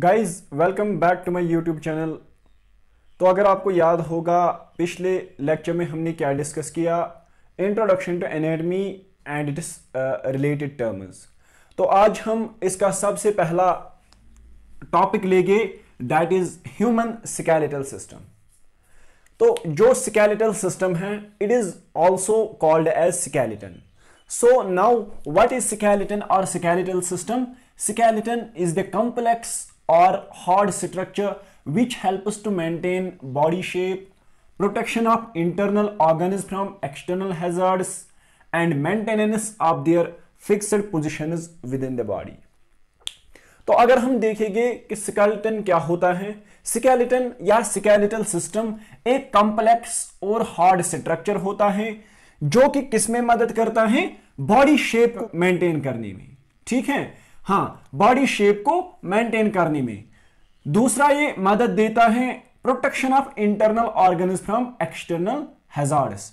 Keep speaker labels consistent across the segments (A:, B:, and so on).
A: Guys welcome back to my YouTube channel तो अगर आपको याद होगा पिछले लेक्चर में हमने क्या डिस्कस किया introduction to anatomy and its related terms तो आज हम इसका सबसे पहला टॉपिक लेंगे that is human skeletal system तो जो स्केलेटल सिस्टम है it is also called as skeleton so now what is skeleton और skeletal system skeleton is the complex or hard structure which helps to maintain body shape, protection of internal organs from external hazards, and maintenance of their fixed positions within the body. तो अगर हम देखेंगे कि skeleton क्या होता है skeleton या skeletal system एक कॉम्प्लेक्स और हार्ड स्ट्रक्चर होता है जो कि किसमें मदद करता है बॉडी शेप मेंटेन करने में ठीक है हाँ बॉडी शेप को मेंटेन करने में दूसरा ये मदद देता है protection of internal organ from external hazards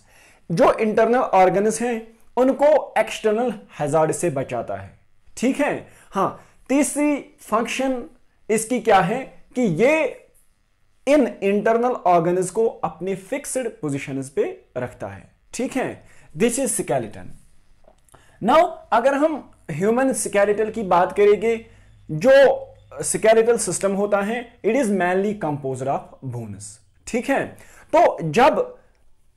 A: जो इंटरनल ऑर्गन हैं उनको एक्सटर्नल हेजार्ड से बचाता है ठीक है हाँ तीसरी फंक्शन इसकी क्या है कि ये इन इंटरनल ऑर्गन को अपने फिक्स्ड पोजिशन पे रखता है ठीक है दिस इज स्केलेटन नाउ अगर हम ह्यूमन सिकैरिटल की बात करेंगे जो सिकैरिटल सिस्टम होता है it is mainly compose of bones ठीक है तो जब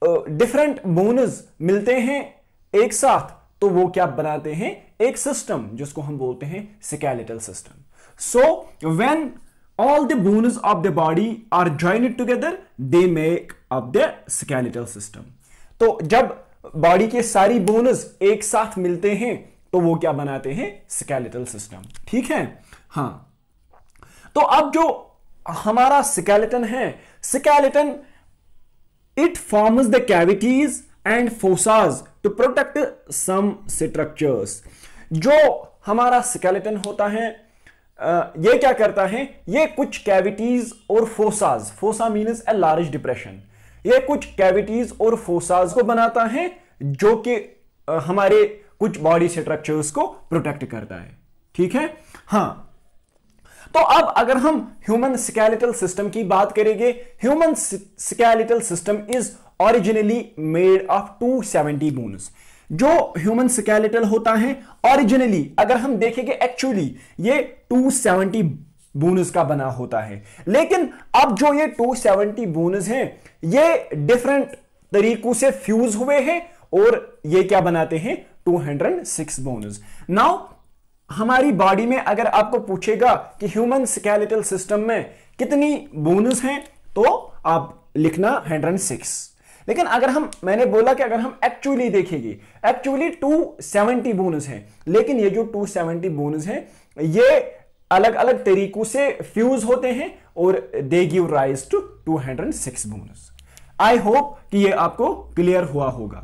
A: डिफरेंट uh, बोनस मिलते हैं एक साथ तो वो क्या बनाते हैं एक सिस्टम जिसको हम बोलते हैं skeletal system so when all the bones of the body are join together they make of the skeletal system तो जब बॉडी के सारी बोनस एक साथ मिलते हैं तो वो क्या बनाते हैं स्केलेटल सिस्टम ठीक है हाँ तो अब जो हमारा स्केलेटन है skeleton it forms the cavities and fossae to protect some structures जो हमारा स्केलेटन होता है ये क्या करता है ये कुछ कैविटीज और fossae fossa means a large depression ये कुछ कैविटीज और फोसाज को बनाता है जो कि हमारे कुछ बॉडी स्ट्रक्चर्स को प्रोटेक्ट करता है ठीक है हाँ तो अब अगर हम ह्यूमन स्केलेटल सिस्टम की बात करेंगे human skeletal system is originally made of 270 bones जो ह्यूमन स्केलेटल होता है ओरिजिनली अगर हम देखेंगे एक्चुअली ये 270 बोनस का बना होता है लेकिन अब जो ये 270 बोनस हैं ये डिफरेंट तरीकों से फ्यूज हुए हैं और ये क्या बनाते हैं 206 बोनस नाउ हमारी बॉडी में अगर आपको पूछेगा कि ह्यूमन स्केलेटल सिस्टम में कितनी बोनस हैं तो आप लिखना 106 लेकिन अगर हम मैंने बोला कि अगर हम एक्चुअली देखेंगे एक्चुअली 270 बोनस है लेकिन ये जो 270 बोनस है ये अलग अलग तरीकों से फ्यूज होते हैं और they give rise to two six bones I hope कि ये आपको क्लियर हुआ होगा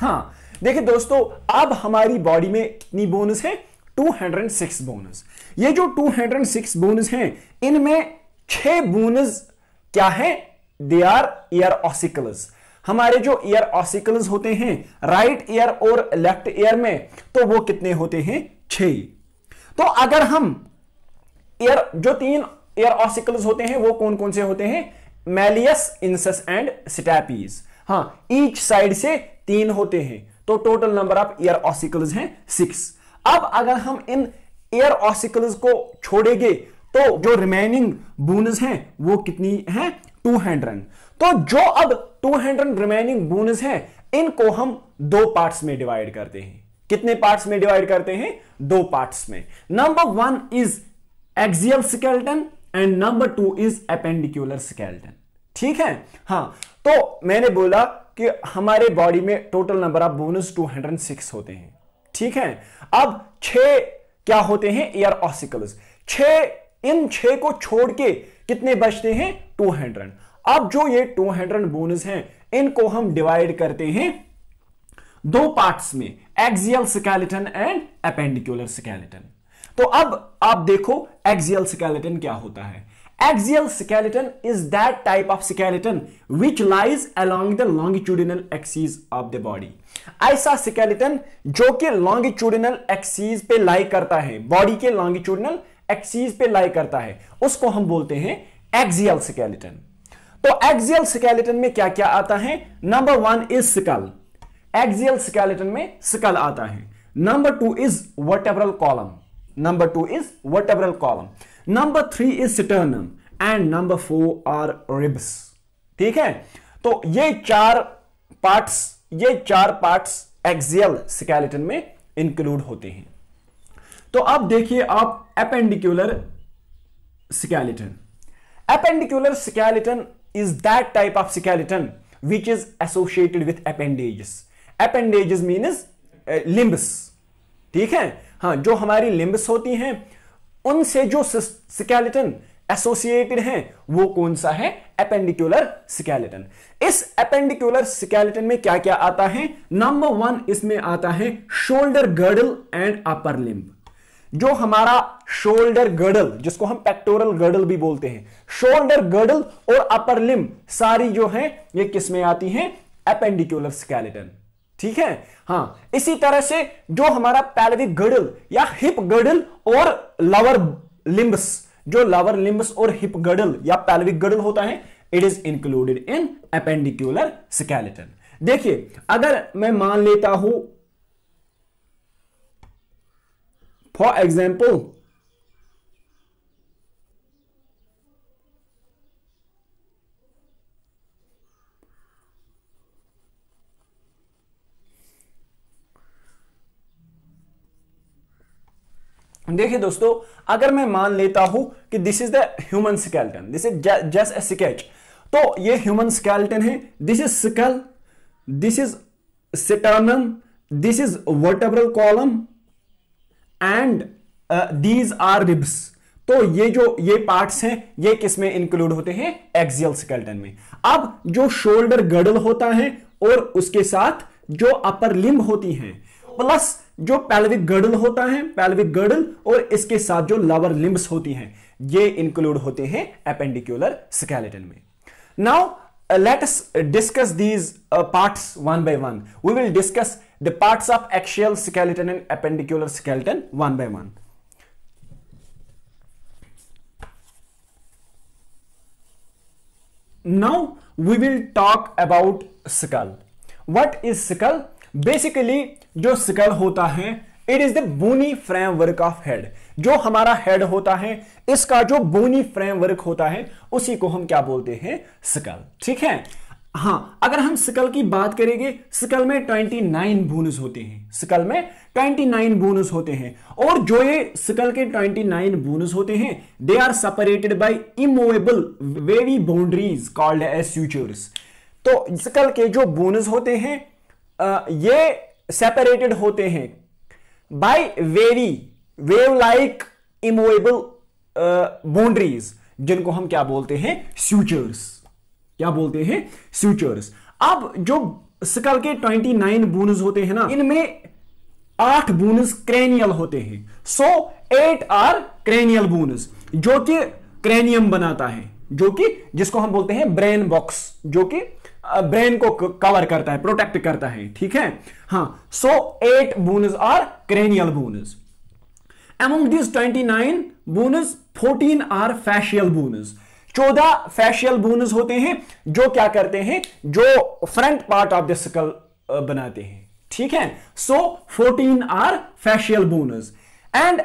A: हाँ देखिए दोस्तों अब हमारी बॉडी में कितनी बोनस है 206 बोनस ये जो 206 बोनस हैं इनमें छह बोनस क्या है दे आर ईयर ऑसिकल्स हमारे जो ईयर ऑसिकल्स होते हैं राइट ईयर और लेफ्ट ईयर में तो वो कितने होते हैं छह तो अगर हम एयर जो तीन एयर ऑसिकल्स होते हैं वो कौन कौन से होते हैं मैलियस इंसस एंड स्टैपीज हाँ ईच साइड से तीन होते हैं तो total number of ear ossicles हैं सिक्स अब अगर हम इन एयर ऑसिकल्स को छोड़ेंगे तो जो रिमेनिंग बूनस हैं वो कितनी हैं हंड्रेड तो जो अब टू हंड्रेड रिमेनिंग बूनस हैं इनको हम दो पार्ट्स में डिवाइड करते हैं कितने पार्ट्स में डिवाइड करते हैं दो पार्ट्स में number one is axial skeleton and number two is appendicular skeleton ठीक है हाँ तो मैंने बोला कि हमारे बॉडी में टोटल नंबर ऑफ बोनस 206 होते हैं ठीक है अब छह क्या होते हैं एयर ऑसिकल्स छह इन छह को छोड़ के कितने बचते हैं 200 अब जो ये 200 बोनस हैं इनको हम डिवाइड करते हैं दो पार्ट में axial skeleton and appendicular skeleton तो अब आप देखो एक्सियल स्केलेटन क्या होता है axial skeleton is that type of skeleton which lies along the longitudinal axis of the body ऐसा स्केलेटन जो कि लॉन्गिट्यूडिनल एक्सीज पे लाई करता है बॉडी के लॉन्गिट्यूडिनल एक्सीज पे लाई करता है उसको हम बोलते हैं एक्सियल स्केलेटन तो एक्सियल स्केलेटन में क्या क्या आता है number one is skull axial skeleton में स्कल आता है number two is vertebral column number two is vertebral column number three is sternum and number four are ribs ठीक है तो ये चार पार्ट्स ये चार पार्ट्स एक्सियल स्केलेटन में इंक्लूड होते हैं तो अब देखिए आप appendicular skeleton appendicular skeleton is that type of skeleton which is associated with appendages appendages means limbs ठीक है हाँ जो हमारी लिम्ब्स होती हैं उनसे जो स्केलेटन एसोसिएटेड है वो कौन सा है अपेंडिकुलर स्केलेटन इस अपेंडिकुलर स्केलेटन में क्या क्या आता है नंबर वन इसमें आता है shoulder girdle and upper limb जो हमारा शोल्डर गर्डल जिसको हम पेक्टोरल गर्डल भी बोलते हैं शोल्डर गर्डल और अपर लिम्ब सारी जो है ये किसमें आती है अपेंडिकुलर स्केलेटन ठीक है हाँ इसी तरह से जो हमारा पैल्विक गडल या हिप गडल और लवर लिम्बस जो लवर लिम्बस और हिप गडल या पैलविक गडल होता है it is included in appendicular skeleton देखिए अगर मैं मान लेता हूं फॉर एग्जाम्पल देखिए दोस्तों अगर मैं मान लेता हूं कि this is the human skeleton this is just a sketch तो ये ह्यूमन स्केल्टन है this is skull this is sternum this is vertebral column and these are ribs तो ये जो ये पार्ट्स हैं ये किस में इंक्लूड होते हैं एक्सियल स्केल्टन में अब जो शोल्डर गर्डल होता है और उसके साथ जो अपर लिम्ब होती है प्लस जो पैल्विक गर्डल होता है पैल्विक गर्डल और इसके साथ जो लावर लिम्ब होती हैं ये इंक्लूड होते हैं एपेंडिकुलर स्केलेटन में now let's discuss these parts one by one we will discuss the parts of axial skeleton and appendicular skeleton one by one now we will talk about skull what is skull basically जो skull होता है it is the bony framework of head जो हमारा head होता है इसका जो बोनी framework होता है उसी को हम क्या बोलते हैं स्कल ठीक है हाँ अगर हम सिकल की बात करेंगे सिकल में 29 बोनस होते हैं सिकल में 29 बोनस होते हैं और जो ये सिकल के 29 बोनस होते हैं they are separated by immovable wavy boundaries called as sutures तो सिकल के जो बोनस होते हैं ये सेपरेटेड होते हैं by wavy wave like immovable boundaries जिनको हम क्या बोलते हैं स्यूचर्स क्या बोलते हैं स्यूचर्स अब जो स्कल के 29 बोनस होते हैं ना इनमें आठ बोनस क्रेनियल होते हैं so eight are cranial bones जो कि क्रेनियम बनाता है जो कि जिसको हम बोलते हैं ब्रेन बॉक्स जो कि ब्रेन को कवर करता है प्रोटेक्ट करता है ठीक है हाँ so eight bones are cranial bones among these 29 bones 14 are facial bones 14 facial bones होते हैं जो क्या करते हैं जो front part of the skull बनाते हैं ठीक है so fourteen 14 are facial bones and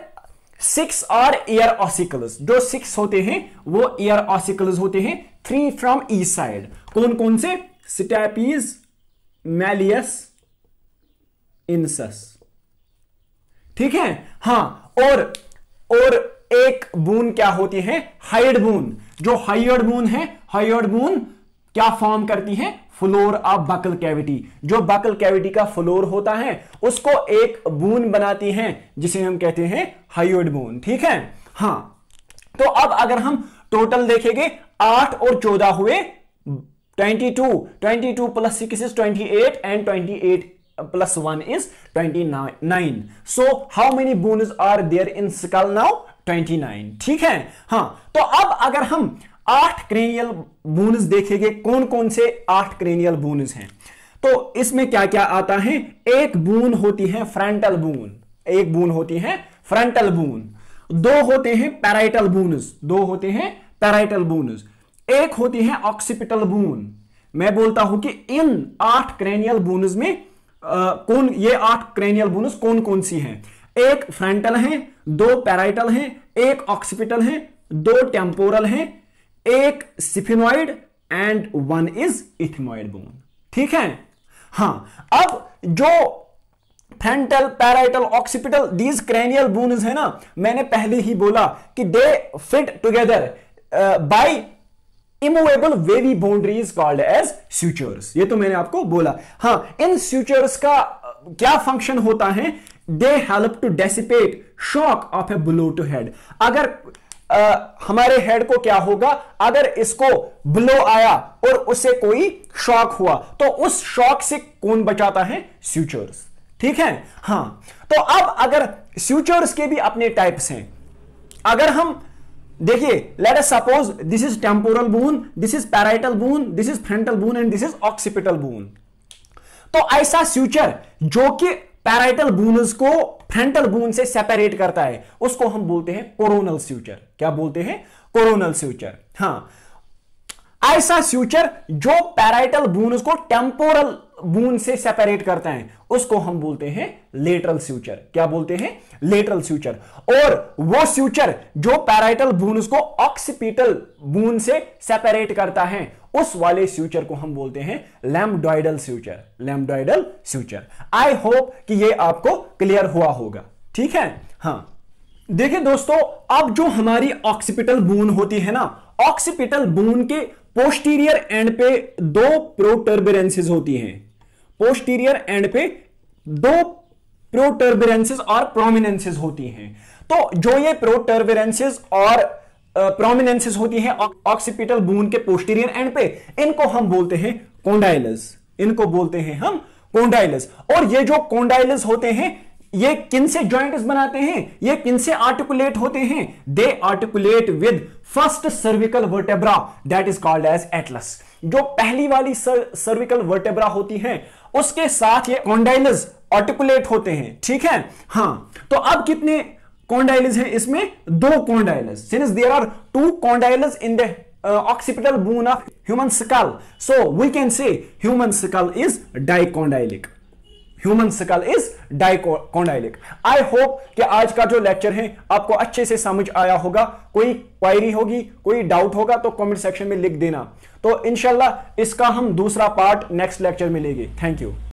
A: six are ear ossicles जो सिक्स होते हैं वो ईयर ऑसिकल्स होते हैं थ्री फ्रॉम ई साइड कौन कौन से स्टैपीज मैलियस इंसस ठीक है हां और और एक बून क्या होती है हाइड बून जो हाइड बून है हाइड बून क्या फॉर्म करती है फ्लोर ऑफ बकल कैविटी जो बकल कैविटी का फ्लोर होता है उसको एक बून बनाती है जिसे हम कहते हैं हाइड बून ठीक है हां तो अब अगर हम टोटल देखेंगे आठ और चौदह हुए twenty two plus 6 is 28 plus one is twenty is 29 so how many bones are there in skull now 29 ठीक है हाँ तो अब अगर हम आठ क्रेनियल बोनस देखेंगे कौन कौन से आठ क्रेनियल बोनस हैं तो इसमें क्या क्या आता है एक बून होती है फ्रंटल बून एक बून होती है फ्रंटल बून दो होते हैं पैराइटल बोनस दो होते हैं पैराइटल बोनस एक होती है ऑक्सीपिटल बून मैं बोलता हूं कि इन आठ क्रेनियल बोनस में आ, कौन ये आठ क्रेनियल बोनस कौन कौन सी हैं एक फ्रंटल है दो पैराइटल है एक ऑक्सीपिटल है दो टेम्पोरल है एक sphenoid and one is ethmoid bone ठीक है हाँ अब जो frontal parietal occipital these cranial bones है ना मैंने पहले ही बोला कि they fit together by immovable wavy boundaries called as sutures ये तो मैंने आपको बोला हाँ इन सूचर्स का क्या फंक्शन होता है they help to dissipate shock of a blow to head अगर आ, हमारे हेड को क्या होगा अगर इसको ब्लो आया और उसे कोई शॉक हुआ तो उस शॉक से कौन बचाता है सूचर्स ठीक है हाँ तो अब अगर सूचर्स के भी अपने टाइप्स हैं अगर हम देखिए let's suppose this is temporal bone this is parietal bone this is frontal bone and this is occipital bone तो ऐसा फ्यूचर जो कि पैराइटल बूनस को फ्रंटल बून से सेपरेट करता है उसको हम बोलते हैं कोरोनल फ्यूचर क्या बोलते हैं कोरोनल फ्यूचर हाँ ऐसा सुचर जो पैराइटल बून को टेम्पोरल बून से सेपरेट करता है उसको हम बोलते हैं लेटरल फ्यूचर क्या बोलते हैं लेटरल फ्यूचर और वो फ्यूचर जो पैराइटल बून को ऑक्सीपिटल बून से सेपरेट करता है उस वाले फ्यूचर को हम बोलते हैं lambdoidal suture lambdoidal suture I hope कि ये आपको क्लियर हुआ होगा ठीक है हाँ देखिए दोस्तों अब जो हमारी ऑक्सीपिटल बून होती है ना ऑक्सीपिटल बून के पोस्टीरियर एंड पे दो प्रोटर्बुलेंसेज होती हैं पोस्टीरियर एंड पे दो प्रोटर्बुलेंसेज और प्रोमिनेंसेज होती हैं तो जो ये प्रोटर्बुलेंसेज और प्रोमिनेंसेस होती है ऑक्सीपिटल बून के पोस्टीरियर एंड पे इनको हम बोलते हैं कोंडाइलस इनको बोलते हैं हम कोंडाइलस और ये जो कोंडाइलस होते हैं ये किन से ज्वाइंट्स बनाते हैं ये किन से आर्टिकुलेट होते हैं they articulate with first cervical vertebra that is called as atlas जो पहली वाली सर्विकल वर्टेब्रा होती है उसके साथ ये कॉन्डाइलस आर्टिकुलेट होते हैं ठीक है हाँ तो अब कितने कॉन्डाइलस हैं इसमें दो condyles since there are two condyles in the occipital bone of human skull so we can say human skull is dicondylic human skull is dicondylic I hope कि आज का जो लेक्चर है आपको अच्छे से समझ आया होगा कोई क्वायरी होगी कोई डाउट होगा तो कमेंट सेक्शन में लिख देना तो इनशाला इसका हम दूसरा पार्ट नेक्स्ट लेक्चर में लेंगे थैंक यू